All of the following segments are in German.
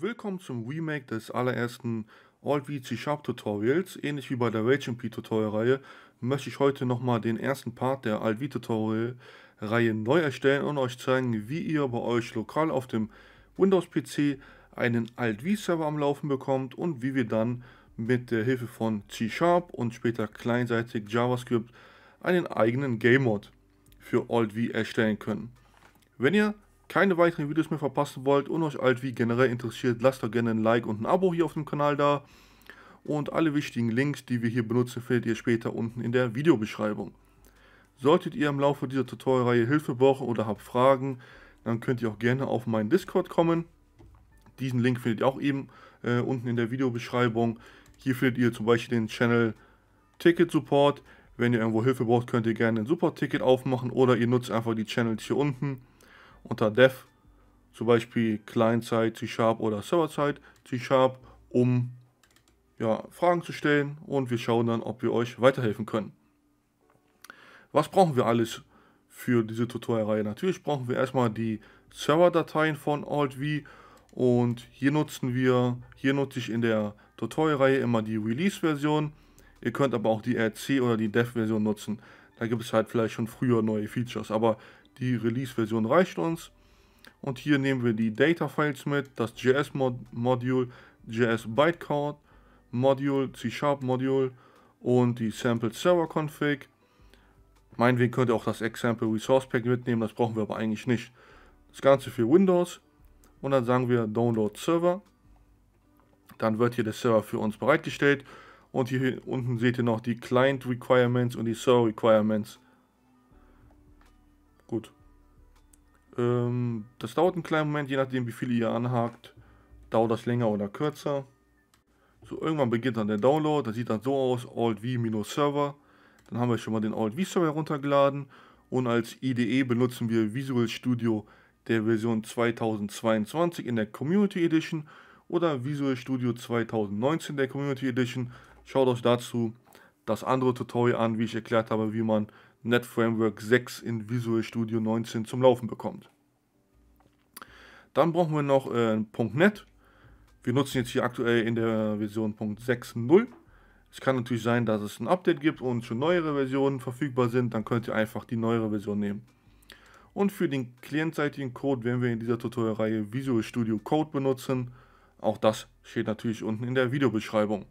Willkommen zum Remake des allerersten AltV C-Sharp Tutorials. Ähnlich wie bei der RageMP Tutorial Reihe möchte ich heute nochmal den ersten Part der AltV Tutorial Reihe neu erstellen und euch zeigen, wie ihr bei euch lokal auf dem Windows PC einen AltV Server am Laufen bekommt und wie wir dann mit der Hilfe von C-Sharp und später kleinseitig JavaScript einen eigenen Game Mod für AltV erstellen können. Wenn ihr keine weiteren Videos mehr verpassen wollt und euch alt wie generell interessiert, lasst doch gerne ein Like und ein Abo hier auf dem Kanal da. Und alle wichtigen Links, die wir hier benutzen, findet ihr später unten in der Videobeschreibung. Solltet ihr im Laufe dieser Tutorial-Reihe Hilfe brauchen oder habt Fragen, dann könnt ihr auch gerne auf meinen Discord kommen. Diesen Link findet ihr auch eben äh, unten in der Videobeschreibung. Hier findet ihr zum Beispiel den Channel Ticket Support. Wenn ihr irgendwo Hilfe braucht, könnt ihr gerne ein Super ticket aufmachen oder ihr nutzt einfach die Channels hier unten unter Dev zum Beispiel Client-Side C-Sharp oder Server-Side C-Sharp, um ja, Fragen zu stellen und wir schauen dann, ob wir euch weiterhelfen können. Was brauchen wir alles für diese Tutorialreihe? Natürlich brauchen wir erstmal die Server-Dateien von AltV und hier nutzen wir, hier nutze ich in der Tutorialreihe immer die Release-Version. Ihr könnt aber auch die RC oder die Dev-Version nutzen. Da gibt es halt vielleicht schon früher neue Features, aber die Release-Version reicht uns. Und hier nehmen wir die Data-Files mit, das JS-Modul, JS-Bytecode, Module, C-Sharp-Modul und die Sample-Server-Config. Meinetwegen könnt ihr auch das Example Resource Pack mitnehmen, das brauchen wir aber eigentlich nicht. Das Ganze für Windows und dann sagen wir Download Server. Dann wird hier der Server für uns bereitgestellt und hier unten seht ihr noch die Client Requirements und die Server Requirements. Ähm, das dauert einen kleinen Moment, je nachdem wie viele ihr anhakt, dauert das länger oder kürzer. So, irgendwann beginnt dann der Download, das sieht dann so aus, alt v-server. Dann haben wir schon mal den alt v-server heruntergeladen und als IDE benutzen wir Visual Studio der Version 2022 in der Community Edition oder Visual Studio 2019 der Community Edition. Schaut euch dazu das andere Tutorial an, wie ich erklärt habe, wie man Net Framework 6 in Visual Studio 19 zum Laufen bekommt. Dann brauchen wir noch äh, .NET. Wir nutzen jetzt hier aktuell in der Version .6.0. Es kann natürlich sein, dass es ein Update gibt und schon neuere Versionen verfügbar sind. Dann könnt ihr einfach die neuere Version nehmen. Und für den clientseitigen Code werden wir in dieser Tutorialreihe Visual Studio Code benutzen. Auch das steht natürlich unten in der Videobeschreibung.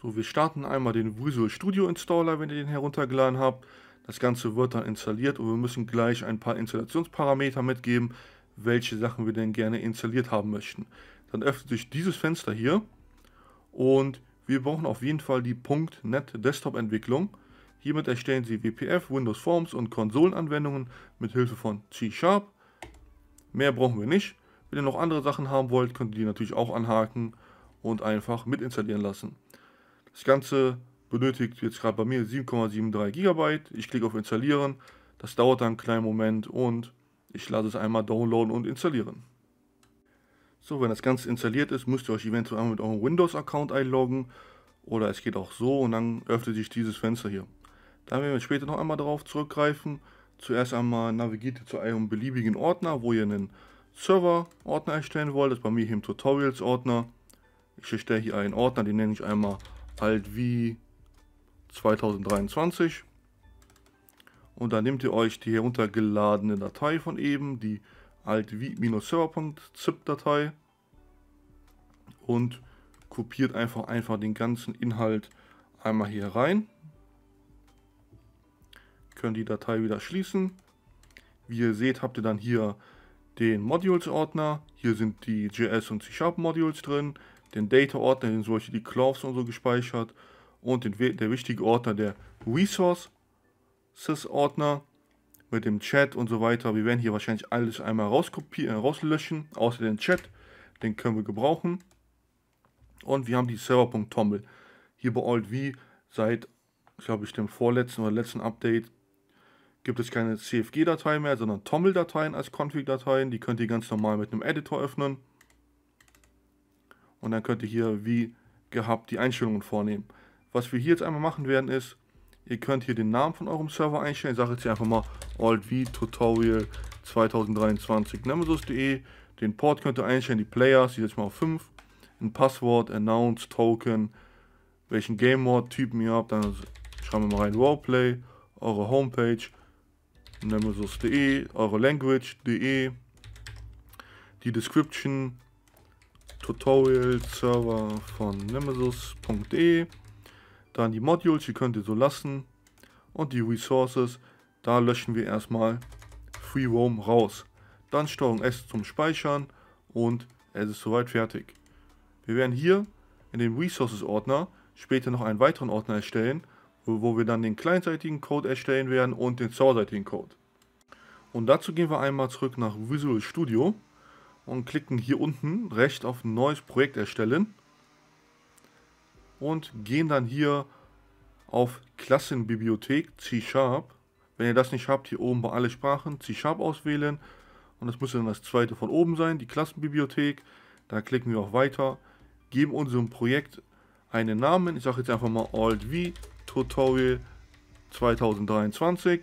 So, wir starten einmal den Visual Studio Installer, wenn ihr den heruntergeladen habt. Das Ganze wird dann installiert und wir müssen gleich ein paar Installationsparameter mitgeben, welche Sachen wir denn gerne installiert haben möchten. Dann öffnet sich dieses Fenster hier und wir brauchen auf jeden Fall die .NET Desktop Entwicklung. Hiermit erstellen Sie WPF, Windows Forms und Konsolenanwendungen mit Hilfe von C-Sharp. Mehr brauchen wir nicht. Wenn ihr noch andere Sachen haben wollt, könnt ihr die natürlich auch anhaken und einfach mit installieren lassen. Das Ganze benötigt jetzt gerade bei mir 7,73 GB. Ich klicke auf Installieren. Das dauert dann einen kleinen Moment und ich lasse es einmal downloaden und installieren. So, wenn das Ganze installiert ist, müsst ihr euch eventuell mit eurem Windows-Account einloggen oder es geht auch so und dann öffnet sich dieses Fenster hier. Da werden wir später noch einmal darauf zurückgreifen. Zuerst einmal navigiert ihr zu einem beliebigen Ordner, wo ihr einen Server-Ordner erstellen wollt. Das ist bei mir hier im Tutorials-Ordner. Ich erstelle hier einen Ordner, den nenne ich einmal Alt-V 2023. Und dann nehmt ihr euch die heruntergeladene Datei von eben, die alt-server.zip-Datei und kopiert einfach, einfach den ganzen Inhalt einmal hier rein. Könnt die Datei wieder schließen. Wie ihr seht, habt ihr dann hier den Modules-Ordner. Hier sind die JS und C-Sharp-Modules drin. Den Data-Ordner, in solche die Clouds und so gespeichert und den, der wichtige Ordner, der Resources-Ordner mit dem Chat und so weiter. Wir werden hier wahrscheinlich alles einmal rauskopieren, äh, rauslöschen, außer den Chat. Den können wir gebrauchen. Und wir haben die Server.tommel. Hier bei AllV seit, glaube ich, dem vorletzten oder letzten Update gibt es keine CFG-Datei mehr, sondern tommel dateien als Config-Dateien. Die könnt ihr ganz normal mit einem Editor öffnen. Und dann könnt ihr hier wie gehabt die Einstellungen vornehmen. Was wir hier jetzt einmal machen werden ist, ihr könnt hier den Namen von eurem Server einstellen. Ich sage jetzt hier einfach mal AltV Tutorial 2023 nemesis.de. Den Port könnt ihr einstellen, die Players, die jetzt mal auf 5. Ein Passwort, Announce, Token, welchen Game Mode Typen ihr habt, dann schreiben wir mal rein Roleplay, eure Homepage, nemesis.de, eure Language.de, die Description, Tutorial Server von nemesis.de dann die Modules, die könnt ihr so lassen. Und die Resources, da löschen wir erstmal Free Roam raus. Dann Steuerung S zum Speichern und es ist soweit fertig. Wir werden hier in dem Resources Ordner später noch einen weiteren Ordner erstellen, wo wir dann den kleinseitigen Code erstellen werden und den serverseitigen Code. Und dazu gehen wir einmal zurück nach Visual Studio und klicken hier unten rechts auf Neues Projekt erstellen und gehen dann hier auf Klassenbibliothek C-Sharp. Wenn ihr das nicht habt, hier oben bei alle Sprachen C-Sharp auswählen und das müsste dann das zweite von oben sein, die Klassenbibliothek. Da klicken wir auf Weiter, geben unserem Projekt einen Namen. Ich sage jetzt einfach mal Alt V Tutorial 2023.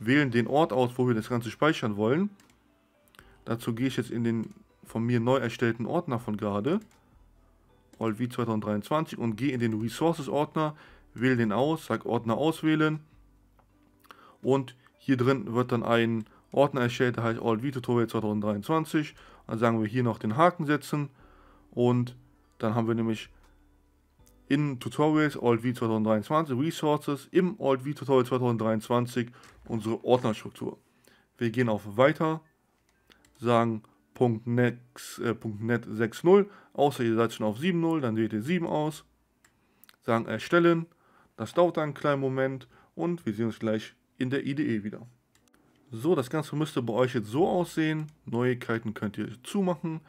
Wählen den Ort aus, wo wir das Ganze speichern wollen. Dazu gehe ich jetzt in den von mir neu erstellten Ordner von gerade. V 2023 und gehe in den Resources-Ordner, wähle den aus, sage Ordner auswählen und hier drin wird dann ein Ordner erstellt, der heißt Old V Tutorial 2023. Dann also sagen wir hier noch den Haken setzen und dann haben wir nämlich in Tutorials Old V 2023 Resources im Old V Tutorial 2023 unsere Ordnerstruktur. Wir gehen auf Weiter, sagen .net, 6.0, äh, außer ihr seid schon auf 7.0, dann seht ihr 7 aus, sagen erstellen, das dauert einen kleinen Moment und wir sehen uns gleich in der IDE wieder. So, das Ganze müsste bei euch jetzt so aussehen, Neuigkeiten könnt ihr zumachen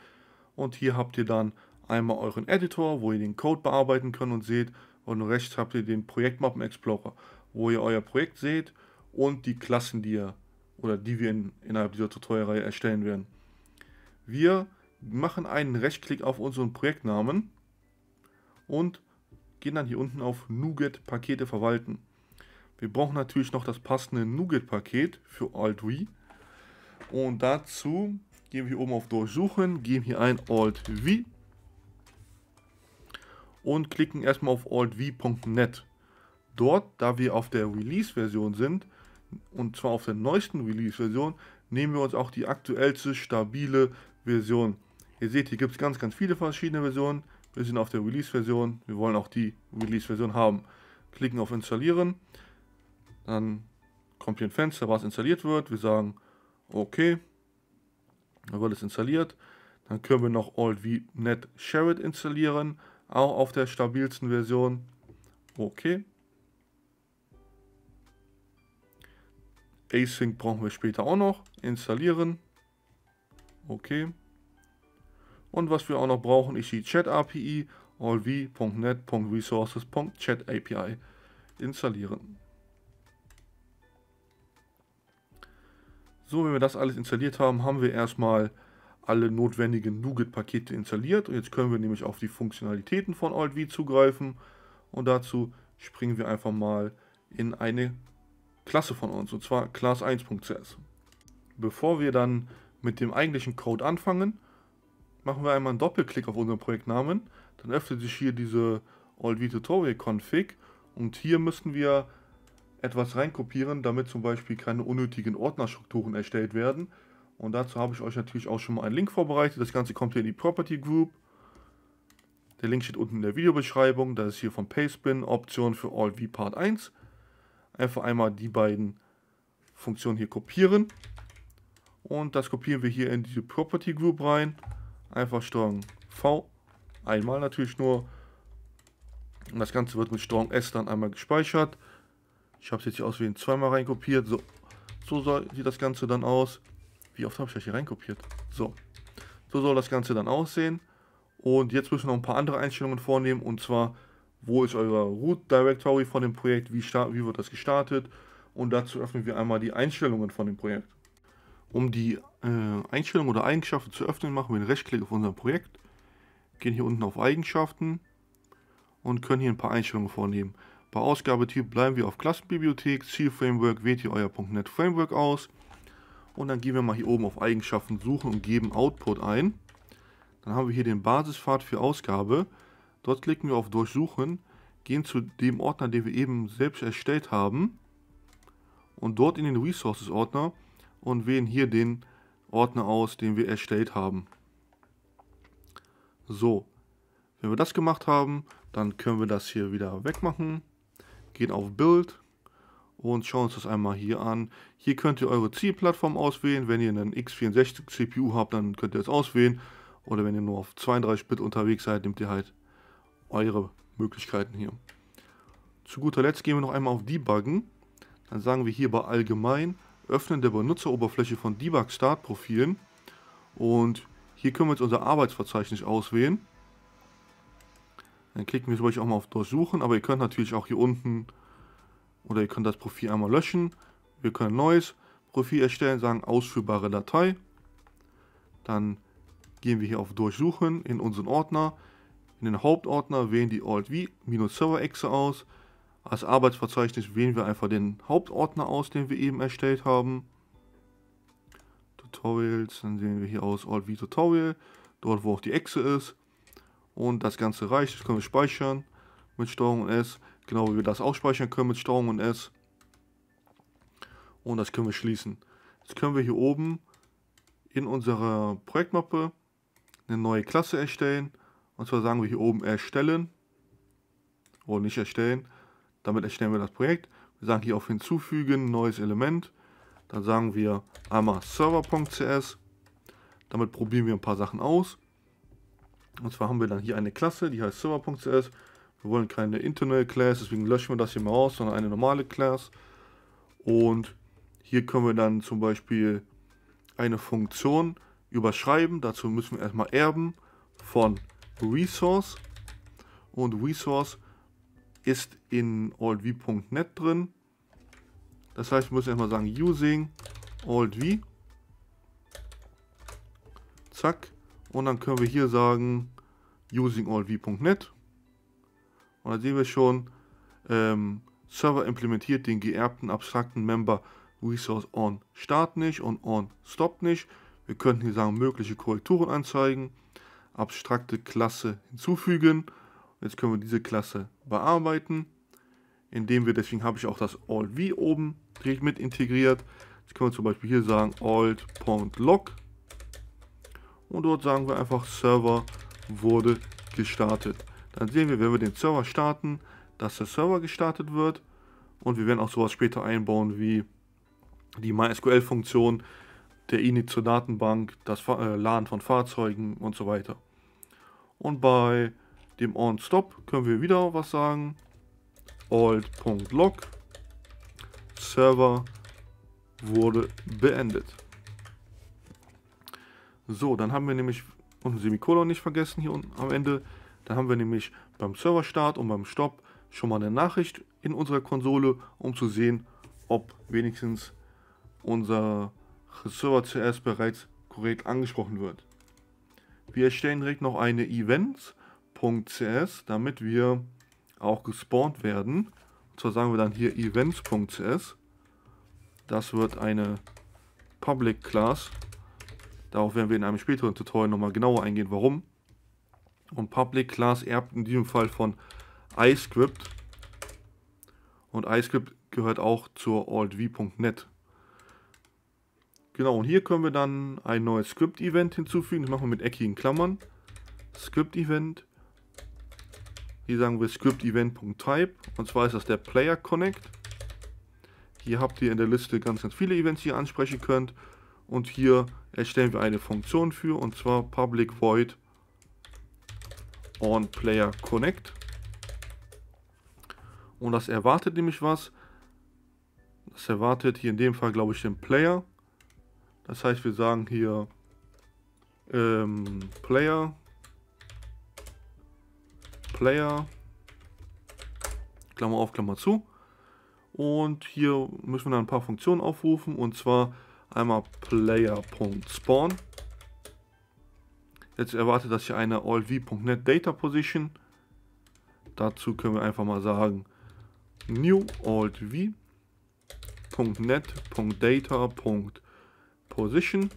und hier habt ihr dann einmal euren Editor, wo ihr den Code bearbeiten könnt und seht und rechts habt ihr den Projektmappen Explorer, wo ihr euer Projekt seht und die Klassen, die ihr oder die wir in, innerhalb dieser Tutorialreihe erstellen werden. Wir machen einen Rechtsklick auf unseren Projektnamen und gehen dann hier unten auf NuGet Pakete verwalten. Wir brauchen natürlich noch das passende NuGet Paket für Alt-V und dazu gehen wir hier oben auf Durchsuchen, geben hier ein Alt-V und klicken erstmal auf altv.net. Dort, da wir auf der Release-Version sind, und zwar auf der neuesten Release-Version, nehmen wir uns auch die aktuellste stabile Version. Ihr seht, hier gibt es ganz, ganz viele verschiedene Versionen. Wir sind auf der Release-Version. Wir wollen auch die Release-Version haben. Klicken auf Installieren. Dann kommt hier ein Fenster, was installiert wird. Wir sagen OK. Dann wird es installiert. Dann können wir noch Old Net Shared installieren. Auch auf der stabilsten Version. OK. Async brauchen wir später auch noch. Installieren. Okay. Und was wir auch noch brauchen, ist die Chat API allv.net.resources.chat API installieren. So, wenn wir das alles installiert haben, haben wir erstmal alle notwendigen NuGet-Pakete installiert. Und jetzt können wir nämlich auf die Funktionalitäten von AltV zugreifen. Und dazu springen wir einfach mal in eine Klasse von uns, und zwar class1.cs. Bevor wir dann mit dem eigentlichen Code anfangen. Machen wir einmal einen Doppelklick auf unseren Projektnamen. Dann öffnet sich hier diese Allv Tutorial Config. Und hier müssen wir etwas reinkopieren, damit zum Beispiel keine unnötigen Ordnerstrukturen erstellt werden. Und dazu habe ich euch natürlich auch schon mal einen Link vorbereitet. Das Ganze kommt hier in die Property Group. Der Link steht unten in der Videobeschreibung. Das ist hier von Pastebin, Option für Alt V Part 1. Einfach einmal die beiden Funktionen hier kopieren und das kopieren wir hier in diese Property Group rein. Einfach Strong V. Einmal natürlich nur. Und das Ganze wird mit Strong S dann einmal gespeichert. Ich habe es jetzt hier auswählen zweimal reinkopiert. So, so soll, sieht das Ganze dann aus. Wie oft habe ich das hier reinkopiert? So. So soll das Ganze dann aussehen. Und jetzt müssen wir noch ein paar andere Einstellungen vornehmen. Und zwar, wo ist euer Root Directory von dem Projekt? Wie, wie wird das gestartet? Und dazu öffnen wir einmal die Einstellungen von dem Projekt. Um die äh, Einstellung oder Eigenschaften zu öffnen, machen wir den Rechtsklick auf unser Projekt, gehen hier unten auf Eigenschaften und können hier ein paar Einstellungen vornehmen. Bei Ausgabetyp bleiben wir auf Klassenbibliothek, Zielframework wählt ihr euer.NET Framework aus und dann gehen wir mal hier oben auf Eigenschaften suchen und geben Output ein. Dann haben wir hier den Basispfad für Ausgabe. Dort klicken wir auf Durchsuchen, gehen zu dem Ordner, den wir eben selbst erstellt haben und dort in den Resources-Ordner und wählen hier den Ordner aus, den wir erstellt haben. So, wenn wir das gemacht haben, dann können wir das hier wieder wegmachen, gehen auf Build und schauen uns das einmal hier an. Hier könnt ihr eure Zielplattform auswählen, wenn ihr einen x64 CPU habt, dann könnt ihr es auswählen oder wenn ihr nur auf 32-Bit unterwegs seid, nehmt ihr halt eure Möglichkeiten hier. Zu guter Letzt gehen wir noch einmal auf Debuggen, dann sagen wir hier bei Allgemein Öffnen der Benutzeroberfläche von Debug Startprofilen und hier können wir jetzt unser Arbeitsverzeichnis auswählen. Dann klicken wir zum Beispiel auch mal auf Durchsuchen, aber ihr könnt natürlich auch hier unten oder ihr könnt das Profil einmal löschen. Wir können neues Profil erstellen, sagen ausführbare Datei. Dann gehen wir hier auf Durchsuchen in unseren Ordner. In den Hauptordner wählen die Alt-V-Server-Exe aus. Als Arbeitsverzeichnis wählen wir einfach den Hauptordner aus, den wir eben erstellt haben. Tutorials, dann sehen wir hier aus All Tutorial, dort wo auch die Echse ist. Und das Ganze reicht, das können wir speichern mit Steuerung und S, genau wie wir das auch speichern können mit Steuerung und S. Und das können wir schließen. Jetzt können wir hier oben in unserer Projektmappe eine neue Klasse erstellen. Und zwar sagen wir hier oben erstellen. Oder nicht erstellen. Damit erstellen wir das Projekt. Wir sagen hier auf hinzufügen, neues Element. Dann sagen wir einmal server.cs. Damit probieren wir ein paar Sachen aus. Und zwar haben wir dann hier eine Klasse, die heißt server.cs. Wir wollen keine internal Class, deswegen löschen wir das hier mal aus, sondern eine normale Class. Und hier können wir dann zum Beispiel eine Funktion überschreiben. Dazu müssen wir erstmal erben von Resource. Und Resource ist in oldv.net drin. Das heißt, wir müssen erstmal sagen using oldv. Zack. Und dann können wir hier sagen using oldv.net. Und dann sehen wir schon, ähm, Server implementiert den geerbten abstrakten Member Resource on Start nicht und on Stop nicht. Wir könnten hier sagen, mögliche Korrekturen anzeigen, abstrakte Klasse hinzufügen. Jetzt können wir diese Klasse bearbeiten, indem wir, deswegen habe ich auch das alt v oben direkt mit integriert. Jetzt können wir zum Beispiel hier sagen alt.log und dort sagen wir einfach Server wurde gestartet. Dann sehen wir, wenn wir den Server starten, dass der Server gestartet wird und wir werden auch sowas später einbauen wie die MySQL-Funktion, der Init zur Datenbank, das äh, Laden von Fahrzeugen und so weiter. Und bei dem onStop können wir wieder was sagen. Old.log Server wurde beendet. So, dann haben wir nämlich und Semikolon nicht vergessen hier unten am Ende. Dann haben wir nämlich beim Serverstart und beim Stopp schon mal eine Nachricht in unserer Konsole, um zu sehen, ob wenigstens unser Server zuerst bereits korrekt angesprochen wird. Wir erstellen direkt noch eine Events events.cs, damit wir auch gespawnt werden. Und zwar sagen wir dann hier events.cs. Das wird eine Public Class. Darauf werden wir in einem späteren Tutorial nochmal genauer eingehen, warum. Und Public Class erbt in diesem Fall von iScript. Und iScript gehört auch zur altv.net. Genau, und hier können wir dann ein neues Script-Event hinzufügen. Das machen wir mit eckigen Klammern. Script-Event. Hier sagen wir script-event.type. Und zwar ist das der Player Connect. Hier habt ihr in der Liste ganz, ganz viele Events, die ihr ansprechen könnt. Und hier erstellen wir eine Funktion für, und zwar public void on player connect. Und das erwartet nämlich was. Das erwartet hier in dem Fall, glaube ich, den Player. Das heißt, wir sagen hier ähm, Player Player, Klammer auf, Klammer zu. Und hier müssen wir dann ein paar Funktionen aufrufen und zwar einmal Player.spawn. Jetzt erwartet das hier eine allv.net Data Position. Dazu können wir einfach mal sagen new allv.net.data.position.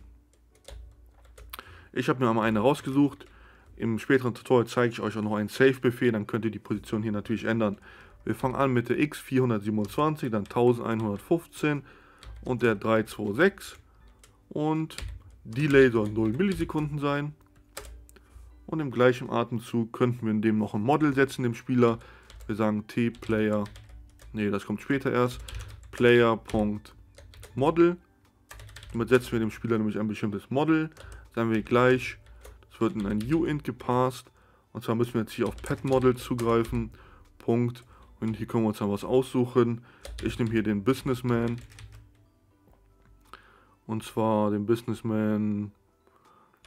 Ich habe mir einmal eine rausgesucht. Im späteren Tutorial zeige ich euch auch noch einen Save-Befehl, dann könnt ihr die Position hier natürlich ändern. Wir fangen an mit der X427, dann 1115 und der 326 und Delay soll 0 Millisekunden sein. Und im gleichen Atemzug könnten wir in dem noch ein Model setzen, dem Spieler. Wir sagen T-Player, nee, das kommt später erst, Player.Model. Damit setzen wir dem Spieler nämlich ein bestimmtes Model. Sagen wir gleich wird in ein uint gepasst. Und zwar müssen wir jetzt hier auf Pet Model zugreifen. Punkt. Und hier können wir uns dann was aussuchen. Ich nehme hier den Businessman. Und zwar den Businessman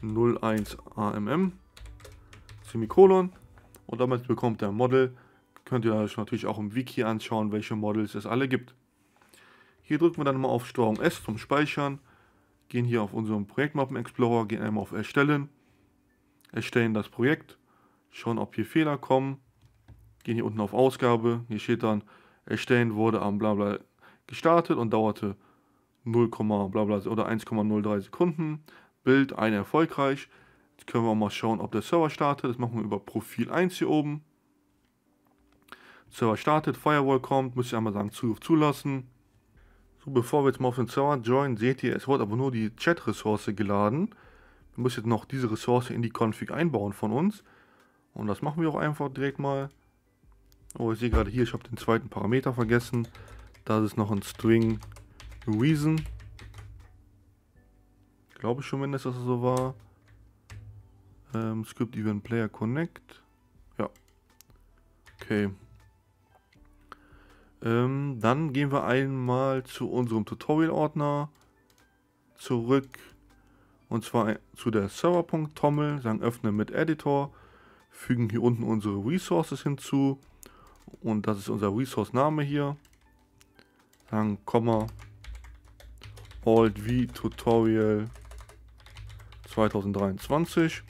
01 AMM. Semikolon. Und damit bekommt der Model. Könnt ihr euch natürlich auch im Wiki anschauen, welche Models es alle gibt. Hier drücken wir dann mal auf Steuerung S zum Speichern. Gehen hier auf unseren Projektmappen Explorer, gehen einmal auf Erstellen erstellen das Projekt, schauen, ob hier Fehler kommen, gehen hier unten auf Ausgabe, hier steht dann, erstellen wurde am blabla gestartet und dauerte 0, blabla oder 1,03 Sekunden, Bild ein erfolgreich. Jetzt können wir auch mal schauen, ob der Server startet. Das machen wir über Profil 1 hier oben. Server startet, Firewall kommt, müsst ihr einmal sagen Zugriff zulassen. So, bevor wir jetzt mal auf den Server joinen, seht ihr, es wurde aber nur die Chat-Ressource geladen ihr müsst jetzt noch diese Ressource in die Config einbauen von uns. Und das machen wir auch einfach direkt mal. Oh, ich sehe gerade hier, ich habe den zweiten Parameter vergessen. Das ist noch ein String Reason. Glaube ich schon, wenn das so war. Ähm, Script Event Player Connect. Ja. Okay. Ähm, dann gehen wir einmal zu unserem Tutorial-Ordner zurück und zwar zu der Server.toml, sagen öffnen mit Editor, fügen hier unten unsere Resources hinzu und das ist unser Resource Name hier, sagen Komma Alt V Tutorial 2023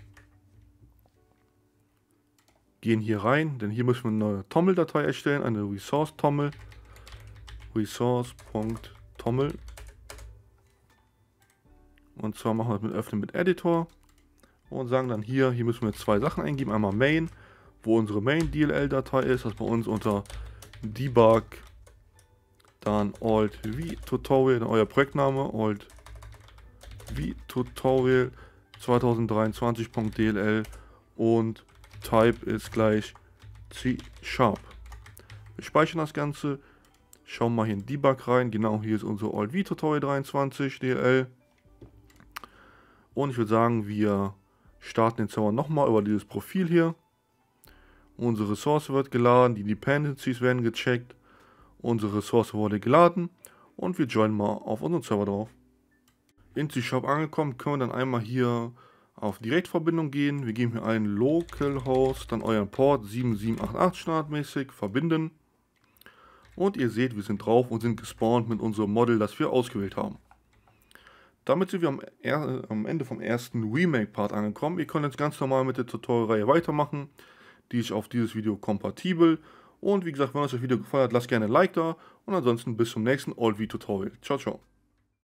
gehen hier rein, denn hier müssen wir eine neue Tommel-Datei erstellen, eine Resource-Tommel. Resource.tommel und zwar machen wir das mit Öffnen mit Editor und sagen dann hier, hier müssen wir zwei Sachen eingeben. Einmal Main, wo unsere Main-DLL-Datei ist, das bei uns unter Debug, dann Alt V Tutorial, euer Projektname, Alt V Tutorial 2023.dll und Type ist gleich C Sharp. Wir speichern das Ganze, schauen mal hier in Debug rein, genau hier ist unser Alt V Tutorial 23 DLL. Und ich würde sagen, wir starten den Server nochmal über dieses Profil hier. Unsere Ressource wird geladen, die Dependencies werden gecheckt. Unsere Ressource wurde geladen und wir joinen mal auf unseren Server drauf. In C-Shop angekommen, können wir dann einmal hier auf Direktverbindung gehen. Wir geben hier einen Localhost, dann euren Port 7788 standardmäßig, verbinden. Und ihr seht, wir sind drauf und sind gespawnt mit unserem Model, das wir ausgewählt haben. Damit sind wir am, er, äh, am Ende vom ersten Remake-Part angekommen. Ihr könnt jetzt ganz normal mit der Tutorial-Reihe weitermachen. Die ist auf dieses Video kompatibel. Und wie gesagt, wenn euch das Video gefallen hat, lasst gerne ein Like da. Und ansonsten bis zum nächsten Old v tutorial Ciao, ciao.